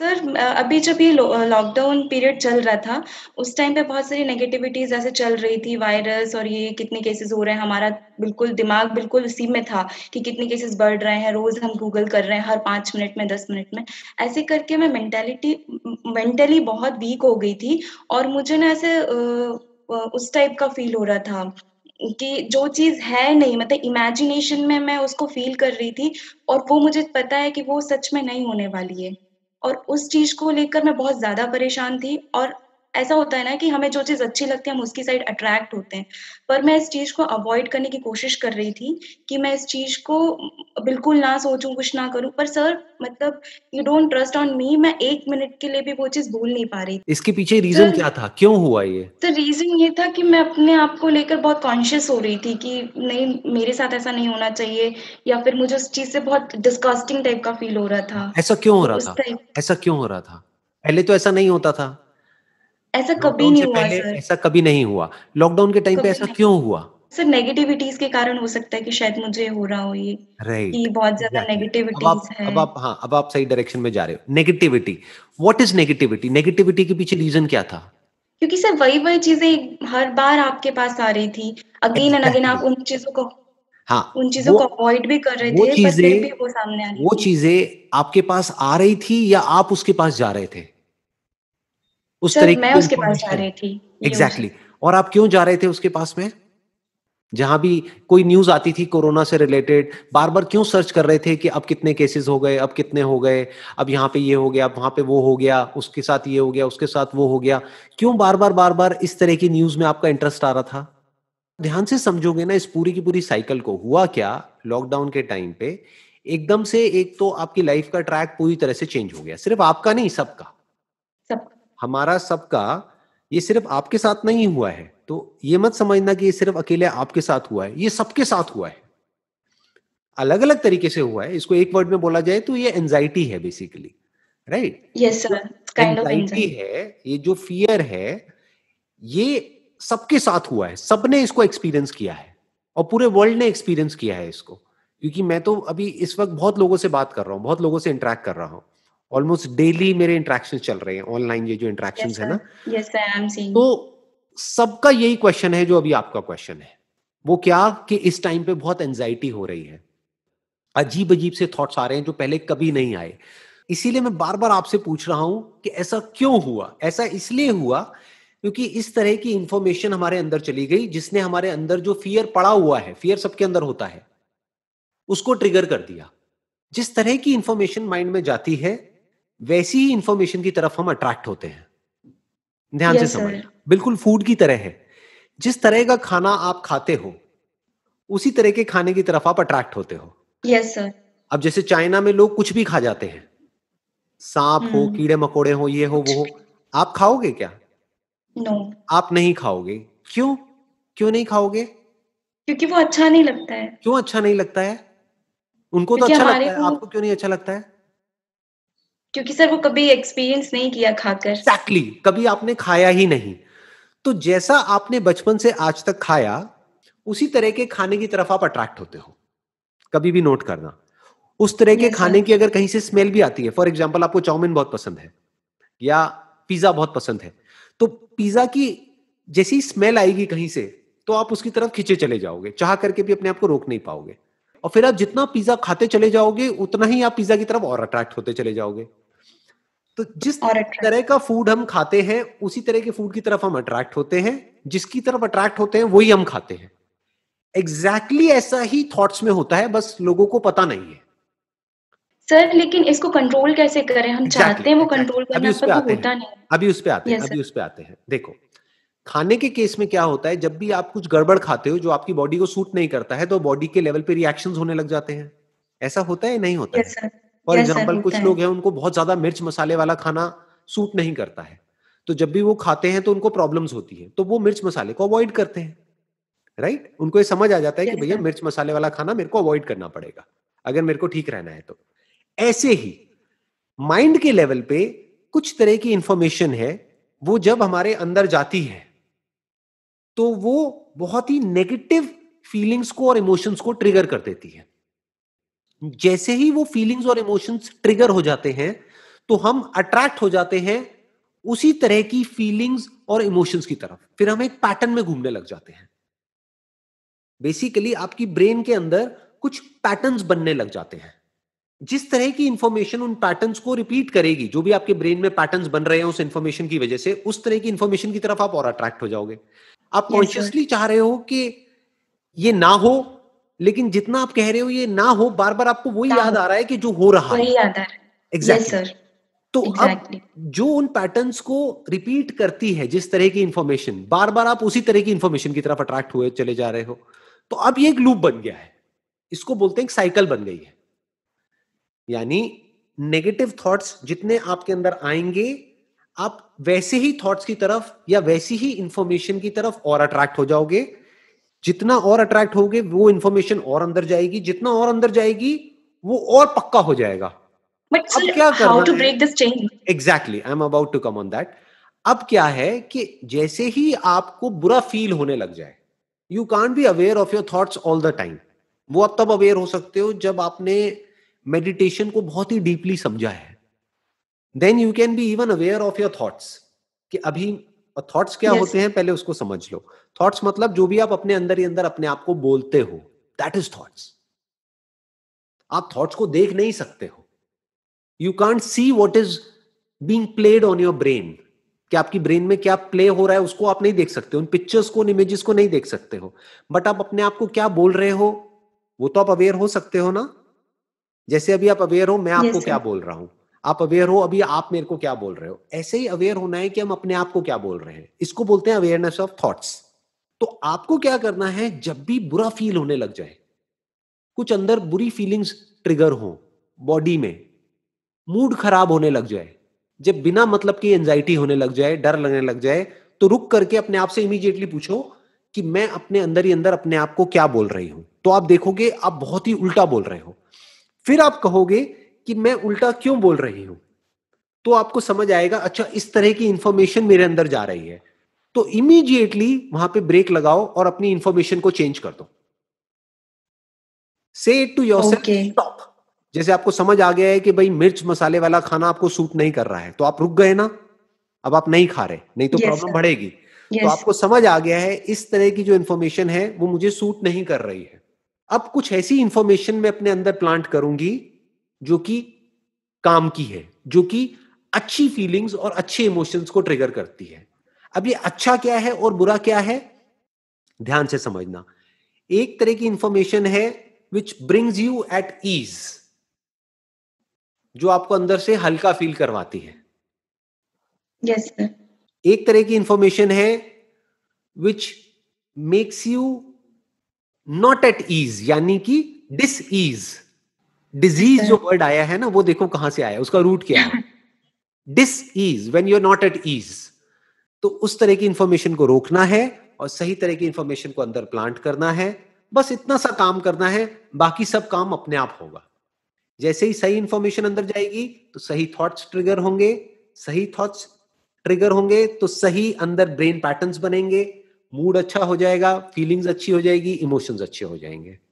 Sir अभी जब ये लॉकडाउन पीरियड चल रहा था उस टाइम पे बहुत सारी नेगेटिविटीज ऐसे चल रही थी वायरस और ये कितने केसेस हो रहे हैं हमारा बिल्कुल दिमाग बिल्कुल उसी में था कि कितने केसेस बढ़ रहे हैं रोज हम गूगल कर रहे हैं हर पाँच मिनट में दस मिनट में ऐसे करके मैं मेंटेलिटी मेंटली बहुत वीक हो गई थी और मुझे ना ऐसे उस टाइप का फील हो रहा था कि जो चीज है नहीं मतलब इमेजिनेशन में मैं उसको फील कर रही थी और वो मुझे पता है कि वो सच में नहीं होने वाली है और उस चीज को लेकर मैं बहुत ज्यादा परेशान थी और ऐसा होता है ना कि हमें जो चीज़ अच्छी लगती है हम उसकी साइड अट्रैक्ट होते हैं पर मैं इस चीज़ को अवॉइड करने की कोशिश कर रही थी कि मैं इस चीज़ को बिल्कुल ना सोचूं कुछ ना करूं पर सर मतलब you don't trust on me मैं एक मिनट के लिए भी वो चीज़ भूल नहीं पा रही इसके पीछे रीजन तो क्या था क्यों हुआ ये तो रीजन ये था कि मैं अपने आप को लेकर बहुत कॉन्शियस हो रही थी कि नहीं मेरे साथ ऐसा नहीं होना चाहिए या फिर मुझे उस चीज से बहुत डिस्कस्टिंग टाइप का फील हो रहा था ऐसा क्यों हो रहा था ऐसा क्यों हो रहा था पहले तो ऐसा नहीं होता था ऐसा कभी नहीं हुआ सर ऐसा कभी नहीं हुआ लॉकडाउन के टाइम पे ऐसा क्यों हुआ सर नेगेटिविटीज के कारण हो सकता है कि शायद मुझे हो रहा हो ये right. कि बहुत ज्यादा नेगेटिविटीज अब है अब आप हाँ अब आप सही डायरेक्शन में जा रहे हो negativity what is negativity negativity के पीछे रीजन क्या था क्योंकि सर वही वही चीजें हर बार आपके पास आ रही थी अगेन एंड अगेन आप उन चीजों को हाँ उन चीजों को अवॉइड भी कर रहे थे वो चीजें वो सामने आ रही वो चीजें आपके पास आ रही थी या आप उसके पास जा रहे थे उस तरीके मैं उसके पास जा रही थी एग्जैक्टली exactly. और आप क्यों जा रहे थे उसके पास में जहां भी कोई न्यूज आती थी कोरोना से रिलेटेड बार बार क्यों सर्च कर रहे थे कि अब कितने केसेस हो गए अब कितने हो गए अब यहाँ पे ये हो गया अब वहां पे वो हो गया उसके साथ ये हो गया उसके साथ वो हो गया क्यों बार बार बार बार इस तरह की न्यूज में आपका इंटरेस्ट आ रहा था ध्यान से समझोगे ना इस पूरी की पूरी साइकिल को हुआ क्या लॉकडाउन के टाइम पे एकदम से एक तो आपकी लाइफ का ट्रैक पूरी तरह से चेंज हो गया सिर्फ आपका नहीं सबका हमारा सबका ये सिर्फ आपके साथ नहीं हुआ है तो ये मत समझना कि ये सिर्फ अकेले आपके साथ हुआ है ये सबके साथ हुआ है अलग अलग तरीके से हुआ है इसको एक वर्ड में बोला जाए तो ये एंजाइटी है basically right yes sir anxiety है ये जो फियर है ये सबके साथ हुआ है सबने इसको एक्सपीरियंस किया है और पूरे वर्ल्ड ने एक्सपीरियंस किया है इसको क्योंकि मैं तो अभी इस वक्त बहुत लोगों से बात कर रहा हूँ बहुत लोगों से इंटरेक्ट कर रहा हूँ ऑलमोस्ट डेली मेरे इंट्रैक्शन चल रहे हैं ऑनलाइन ये जो इंट्रैक्शन yes, है ना yes, sir, तो सबका यही क्वेश्चन है जो अभी आपका क्वेश्चन है वो क्या कि इस टाइम पे बहुत एंजाइटी हो रही है अजीब अजीब से थॉट्स आ रहे हैं जो पहले कभी नहीं आए इसीलिए मैं बार बार आपसे पूछ रहा हूं कि ऐसा क्यों हुआ ऐसा इसलिए हुआ क्योंकि इस तरह की इंफॉर्मेशन हमारे अंदर चली गई जिसने हमारे अंदर जो फियर पड़ा हुआ है फियर सबके अंदर होता है उसको ट्रिगर कर दिया जिस तरह की इंफॉर्मेशन माइंड में जाती है वैसी ही इंफॉर्मेशन की तरफ हम अट्रैक्ट होते हैं ध्यान yes, से समझ बिल्कुल फूड की तरह है जिस तरह का खाना आप खाते हो उसी तरह के खाने की तरफ आप अट्रैक्ट होते हो यस सर अब जैसे चाइना में लोग कुछ भी खा जाते हैं सांप hmm. हो हम्म। कीड़े मकोड़े हो ये हो वो हो आप खाओगे क्या नो no. आप नहीं खाओगे क्यों क्यों नहीं खाओगे क्योंकि वो अच्छा नहीं लगता है क्यों अच्छा नहीं लगता है उनको तो अच्छा लगता है आपको क्यों नहीं अच्छा लगता है क्योंकि सर वो कभी एक्सपीरियंस नहीं किया खाकर एक्सैक्टली exactly, कभी आपने खाया ही नहीं तो जैसा आपने बचपन से आज तक खाया उसी तरह के खाने की तरफ आप अट्रैक्ट होते हो कभी भी नोट करना उस तरह के खाने की अगर कहीं से स्मेल भी आती है फॉर एग्जाम्पल आपको चाउमिन बहुत पसंद है या पिज्जा बहुत पसंद है तो पिज्जा की जैसी स्मेल आएगी कहीं से तो आप उसकी तरफ खींचे चले जाओगे चाह करके भी अपने आप को रोक नहीं पाओगे और फिर आप जितना पिज्जा खाते चले जाओगे उतना ही आप पिज्जा की तरफ और अट्रैक्ट होते चले जाओगे तो जिस अच्छा। तरह का फूड हम खाते हैं उसी तरह के फूड की तरफ हम अट्रैक्ट होते हैं जिसकी तरफ अट्रैक्ट होते हैं वही हम खाते हैं एग्जैक्टली exactly ऐसा ही थॉट्स में होता है बस लोगों को पता नहीं है सर लेकिन इसको कंट्रोल कैसे करें हम exactly, चाहते हैं वो कंट्रोल exactly. करना अभी उस पर आते होता नहीं अभी उस आते हैं yes, अभी उस पर आते हैं देखो खाने के केस में क्या होता है जब भी आप कुछ गड़बड़ खाते हो जो आपकी बॉडी को सूट नहीं करता है तो बॉडी के लेवल पे रिएक्शन होने लग जाते हैं ऐसा होता है नहीं होता yes, है फॉर एग्जाम्पल कुछ लोग हैं उनको बहुत ज्यादा मिर्च मसाले वाला खाना सूट नहीं करता है तो जब भी वो खाते हैं तो उनको प्रॉब्लम्स होती है तो वो मिर्च मसाले को अवॉइड करते हैं राइट right? उनको ये समझ आ जाता है कि भैया मिर्च मसाले वाला खाना मेरे को अवॉइड करना पड़ेगा अगर मेरे को ठीक रहना है तो ऐसे ही माइंड के लेवल पे कुछ तरह की इंफॉर्मेशन है वो जब हमारे अंदर जाती है तो वो बहुत ही नेगेटिव फीलिंग्स को और इमोशंस को ट्रिगर कर देती है जैसे ही वो फीलिंग्स और इमोशंस ट्रिगर हो जाते हैं तो हम अट्रैक्ट हो जाते हैं उसी तरह की फीलिंग्स और इमोशंस की तरफ फिर हम एक पैटर्न में घूमने लग जाते हैं बेसिकली आपकी ब्रेन के अंदर कुछ पैटर्न्स बनने लग जाते हैं जिस तरह की इंफॉर्मेशन उन पैटर्न्स को रिपीट करेगी जो भी आपके ब्रेन में पैटर्न्स बन रहे हैं उस इंफॉर्मेशन की वजह से उस तरह की इंफॉर्मेशन की तरफ आप और अट्रैक्ट हो जाओगे आप कॉन्शियसली yes, चाह रहे हो कि ये ना हो लेकिन जितना आप कह रहे हो ये ना हो बार बार आपको वही याद आ रहा है कि जो हो रहा है एग्जैक्ट सर तो exactly. अब जो उन पैटर्न्स को रिपीट करती है जिस तरह की इंफॉर्मेशन बार बार आप उसी तरह की इंफॉर्मेशन की तरफ अट्रैक्ट हुए चले जा रहे हो तो अब ये एक लूप बन गया है इसको बोलते हैं साइकिल बन गई है यानी नेगेटिव थॉट्स जितने आपके अंदर आएंगे आप वैसे ही थॉट्स की तरफ या वैसी ही इंफॉर्मेशन की तरफ और अट्रैक्ट हो जाओगे जितना और अट्रैक्ट होगे वो इन्फॉर्मेशन और अंदर जाएगी जितना और अंदर जाएगी वो और पक्का हो जाएगा But अब sir, क्या करना to break this chain exactly I am about to come on that अब क्या है कि जैसे ही आपको बुरा फील होने लग जाए you can be aware of your thoughts all the time वो आप तब अवेयर हो सकते हो जब आपने मेडिटेशन को बहुत ही डीपली समझा है then you can be even aware of your thoughts कि अभी और थॉट्स क्या yes. होते हैं पहले उसको समझ लो थॉट्स मतलब जो भी आप अपने अंदर ही अंदर अपने आप को बोलते हो दैट इज थॉट्स आप थॉट्स को देख नहीं सकते हो you can't see what is being played on your brain कि आपकी ब्रेन में क्या प्ले हो रहा है उसको आप नहीं देख सकते उन पिक्चर्स को उन इमेजेस को नहीं देख सकते हो बट आप अपने आप को क्या बोल रहे हो वो तो आप अवेयर हो सकते हो ना जैसे अभी आप अवेयर हो मैं आपको yes, क्या बोल रहा हूं आप अवेयर हो अभी आप मेरे को क्या बोल रहे हो ऐसे ही अवेयर होना है कि हम अपने आप को क्या बोल रहे हैं इसको बोलते हैं अवेयरनेस ऑफ थॉट्स तो आपको क्या करना है जब भी बुरा फील होने लग जाए कुछ अंदर बुरी फीलिंग्स ट्रिगर हो बॉडी में मूड खराब होने लग जाए जब बिना मतलब की एंजाइटी होने लग जाए डर लगने लग जाए तो रुक करके अपने आप से इमीजिएटली पूछो कि मैं अपने अंदर ही अंदर अपने आप को क्या बोल रही हूं तो आप देखोगे आप बहुत ही उल्टा बोल रहे हो फिर आप कहोगे कि मैं उल्टा क्यों बोल रही हूं तो आपको समझ आएगा अच्छा इस तरह की इंफॉर्मेशन मेरे अंदर जा रही है तो इमीडिएटली वहां पे ब्रेक लगाओ और अपनी इंफॉर्मेशन को चेंज कर दो से टू योर स्टॉप जैसे आपको समझ आ गया है कि भाई मिर्च मसाले वाला खाना आपको सूट नहीं कर रहा है तो आप रुक गए ना अब आप नहीं खा रहे नहीं तो yes, प्रॉब्लम बढ़ेगी तो yes. तो आपको समझ आ गया है इस तरह की जो इन्फॉर्मेशन है वो मुझे सूट नहीं कर रही है अब कुछ ऐसी इंफॉर्मेशन मैं अपने अंदर प्लांट करूंगी जो कि काम की है जो कि अच्छी फीलिंग्स और अच्छे इमोशंस को ट्रिगर करती है अब ये अच्छा क्या है और बुरा क्या है ध्यान से समझना एक तरह की इंफॉर्मेशन है which brings you at ease जो आपको अंदर से हल्का फील करवाती है yes, sir. एक तरह की इंफॉर्मेशन है which makes you not at ease यानी कि डिस ईज डिजीज जो वर्ड आया है ना वो देखो कहां से आया उसका रूट क्या है dis ease when you are not at ease तो उस तरह की इंफॉर्मेशन को रोकना है और सही तरह की इंफॉर्मेशन को अंदर प्लांट करना है बस इतना सा काम करना है बाकी सब काम अपने आप होगा जैसे ही सही इंफॉर्मेशन अंदर जाएगी तो सही थॉट्स ट्रिगर होंगे सही थॉट्स ट्रिगर होंगे तो सही अंदर ब्रेन पैटर्न्स बनेंगे मूड अच्छा हो जाएगा फीलिंग्स अच्छी हो जाएगी इमोशंस अच्छे हो जाएंगे